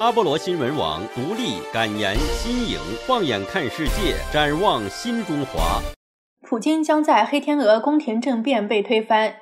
阿波罗新闻网独立、敢言、新颖，放眼看世界，展望新中华。普京将在黑天鹅宫廷政变被推翻。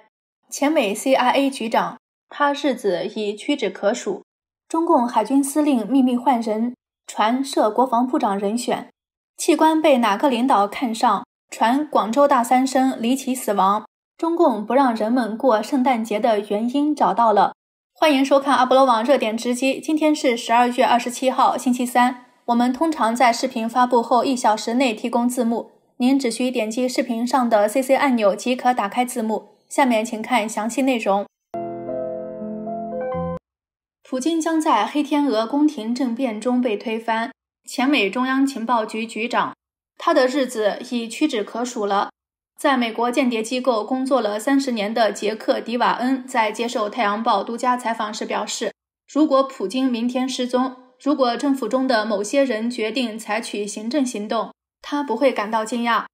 前美 CIA 局长，他日子已屈指可数。中共海军司令秘密换人，传设国防部长人选。器官被哪个领导看上？传广州大三生离奇死亡。中共不让人们过圣诞节的原因找到了。欢迎收看阿波罗网热点直击。今天是十二月二十七号，星期三。我们通常在视频发布后一小时内提供字幕，您只需点击视频上的 CC 按钮即可打开字幕。下面请看详细内容。普京将在黑天鹅宫廷政变中被推翻。前美中央情报局局长，他的日子已屈指可数了。在美国间谍机构工作了三十年的杰克·迪瓦恩在接受《太阳报》独家采访时表示：“如果普京明天失踪，如果政府中的某些人决定采取行政行动，他不会感到惊讶。”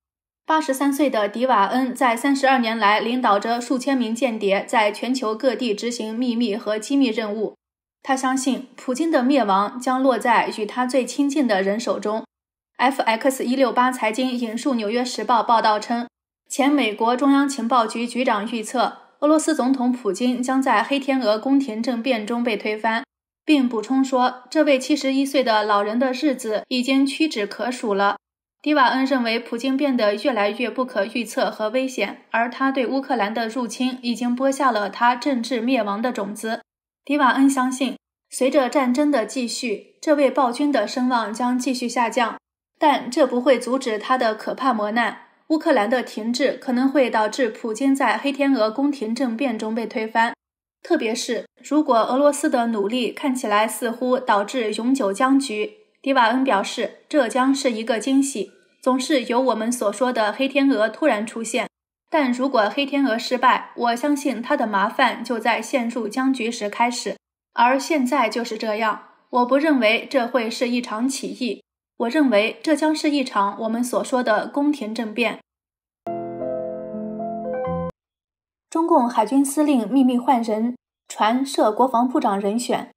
八十三岁的迪瓦恩在三十二年来领导着数千名间谍，在全球各地执行秘密和机密任务。他相信，普京的灭亡将落在与他最亲近的人手中。F.X. 一六八财经引述《纽约时报》报道称。前美国中央情报局局长预测，俄罗斯总统普京将在“黑天鹅”宫廷政变中被推翻，并补充说，这位71岁的老人的日子已经屈指可数了。迪瓦恩认为，普京变得越来越不可预测和危险，而他对乌克兰的入侵已经播下了他政治灭亡的种子。迪瓦恩相信，随着战争的继续，这位暴君的声望将继续下降，但这不会阻止他的可怕磨难。乌克兰的停滞可能会导致普京在“黑天鹅”宫廷政变中被推翻，特别是如果俄罗斯的努力看起来似乎导致永久僵局，迪瓦恩表示，这将是一个惊喜。总是有我们所说的“黑天鹅”突然出现，但如果“黑天鹅”失败，我相信他的麻烦就在陷入僵局时开始，而现在就是这样。我不认为这会是一场起义。我认为这将是一场我们所说的宫廷政变。中共海军司令秘密换人，传设国防部长人选。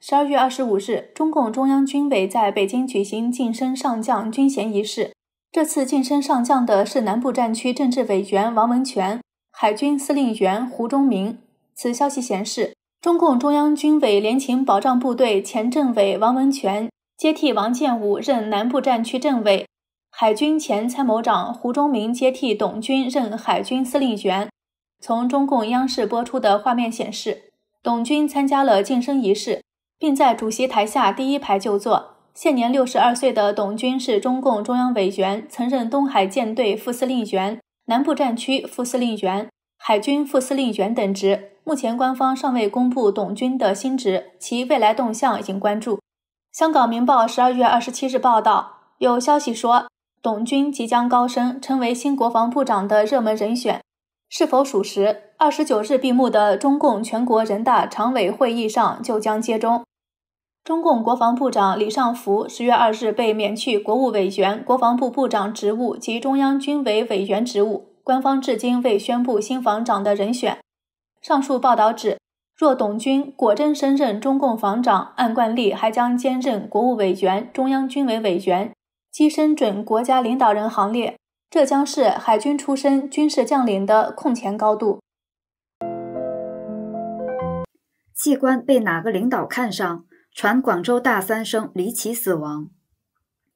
十二月二十五日，中共中央军委在北京举行晋升上将军衔仪式。这次晋升上将的是南部战区政治委员王文全、海军司令员胡忠明。此消息显示，中共中央军委联勤保障部队前政委王文全。接替王建武任南部战区政委，海军前参谋长胡忠明接替董军任海军司令员。从中共央视播出的画面显示，董军参加了晋升仪式，并在主席台下第一排就坐。现年六十二岁的董军是中共中央委员，曾任东海舰队副司令员、南部战区副司令员、海军副司令员等职。目前官方尚未公布董军的新职，其未来动向引关注。香港《明报》十二月二十七日报道，有消息说，董军即将高升，成为新国防部长的热门人选，是否属实？二十九日闭幕的中共全国人大常委会议上就将接中。中共国防部长李尚福十月二日被免去国务委员、国防部部长职务及中央军委委员职务，官方至今未宣布新防长的人选。上述报道指。若董军果真升任中共防长，按惯例还将兼任国务委员、中央军委委员，跻身准国家领导人行列，这将是海军出身军事将领的空前高度。器官被哪个领导看上？传广州大三生离奇死亡，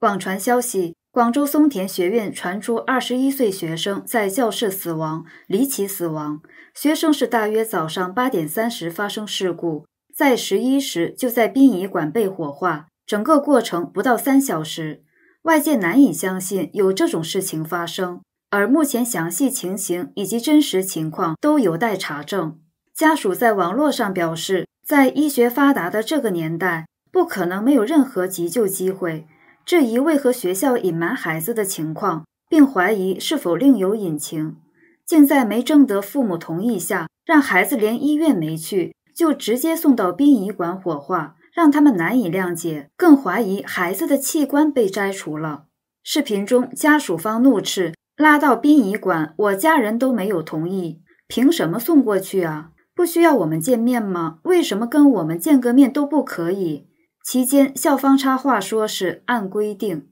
网传消息。广州松田学院传出，二十一岁学生在教室死亡，离奇死亡。学生是大约早上八点三十发生事故，在十一时就在殡仪馆被火化，整个过程不到三小时。外界难以相信有这种事情发生，而目前详细情形以及真实情况都有待查证。家属在网络上表示，在医学发达的这个年代，不可能没有任何急救机会。质疑为何学校隐瞒孩子的情况，并怀疑是否另有隐情，竟在没征得父母同意下，让孩子连医院没去就直接送到殡仪馆火化，让他们难以谅解。更怀疑孩子的器官被摘除了。视频中家属方怒斥：“拉到殡仪馆，我家人都没有同意，凭什么送过去啊？不需要我们见面吗？为什么跟我们见个面都不可以？”期间，校方插话说是按规定。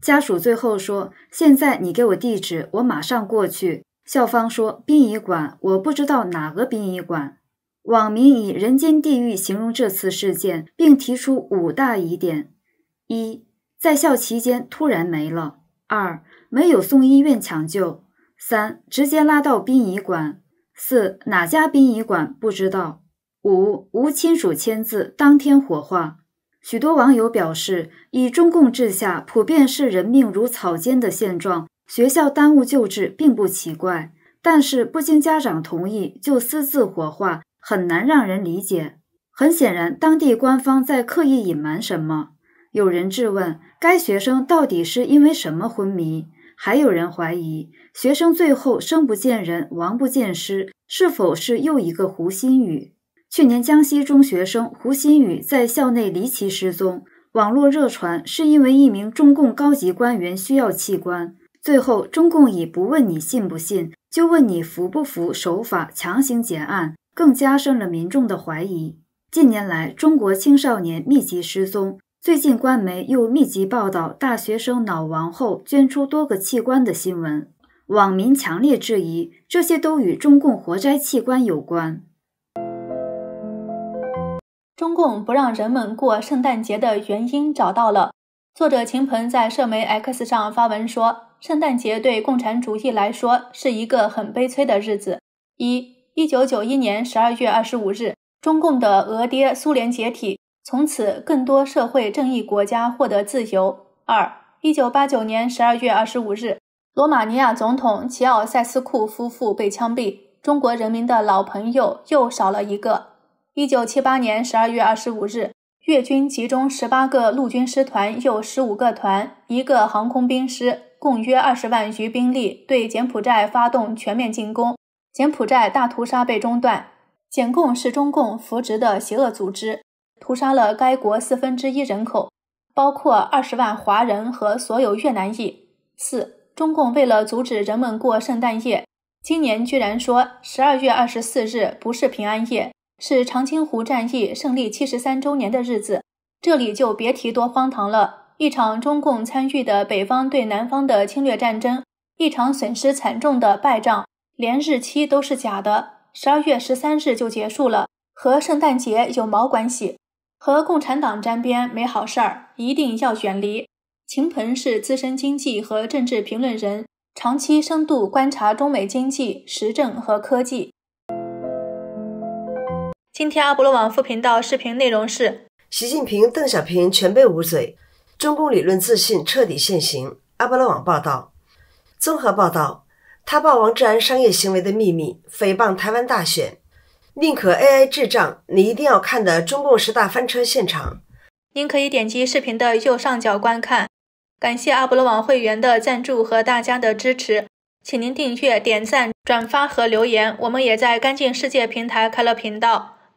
家属最后说：“现在你给我地址，我马上过去。”校方说：“殡仪馆，我不知道哪个殡仪馆。”网民以“人间地狱”形容这次事件，并提出五大疑点：一，在校期间突然没了；二，没有送医院抢救；三，直接拉到殡仪馆；四，哪家殡仪馆不知道；五，无亲属签字，当天火化。许多网友表示，以中共治下普遍视人命如草菅的现状，学校耽误救治并不奇怪。但是不经家长同意就私自火化，很难让人理解。很显然，当地官方在刻意隐瞒什么。有人质问该学生到底是因为什么昏迷？还有人怀疑，学生最后生不见人，亡不见尸，是否是又一个胡心宇？去年，江西中学生胡新宇在校内离奇失踪，网络热传是因为一名中共高级官员需要器官。最后，中共以“不问你信不信，就问你服不服”手法强行结案，更加深了民众的怀疑。近年来，中国青少年密集失踪，最近官媒又密集报道大学生脑亡后捐出多个器官的新闻，网民强烈质疑，这些都与中共活摘器官有关。中共不让人们过圣诞节的原因找到了。作者秦鹏在社媒 X 上发文说：“圣诞节对共产主义来说是一个很悲催的日子。一，一九九一年十二月二十五日，中共的俄爹苏联解体，从此更多社会正义国家获得自由。二，一九八九年十二月二十五日，罗马尼亚总统齐奥塞斯库夫妇被枪毙，中国人民的老朋友又少了一个。”一九七八年十二月二十五日，越军集中十八个陆军师团、又十五个团、一个航空兵师，共约二十万余兵力，对柬埔寨发动全面进攻。柬埔寨大屠杀被中断。柬共是中共扶植的邪恶组织，屠杀了该国四分之一人口，包括二十万华人和所有越南裔。四，中共为了阻止人们过圣诞夜，今年居然说十二月二十四日不是平安夜。是长清湖战役胜利七十三周年的日子，这里就别提多荒唐了。一场中共参与的北方对南方的侵略战争，一场损失惨重的败仗，连日期都是假的。十二月十三日就结束了，和圣诞节有毛关系？和共产党沾边没好事儿，一定要远离。秦鹏是资深经济和政治评论人，长期深度观察中美经济、时政和科技。今天阿波罗网副频道视频内容是：习近平、邓小平全被捂嘴，中共理论自信彻底现形。阿波罗网报道，综合报道，他霸王治安商业行为的秘密，诽谤台湾大选，宁可 AI 智障，你一定要看的中共十大翻车现场。您可以点击视频的右上角观看。感谢阿波罗网会员的赞助和大家的支持，请您订阅、点赞、转发和留言。我们也在干净世界平台开了频道。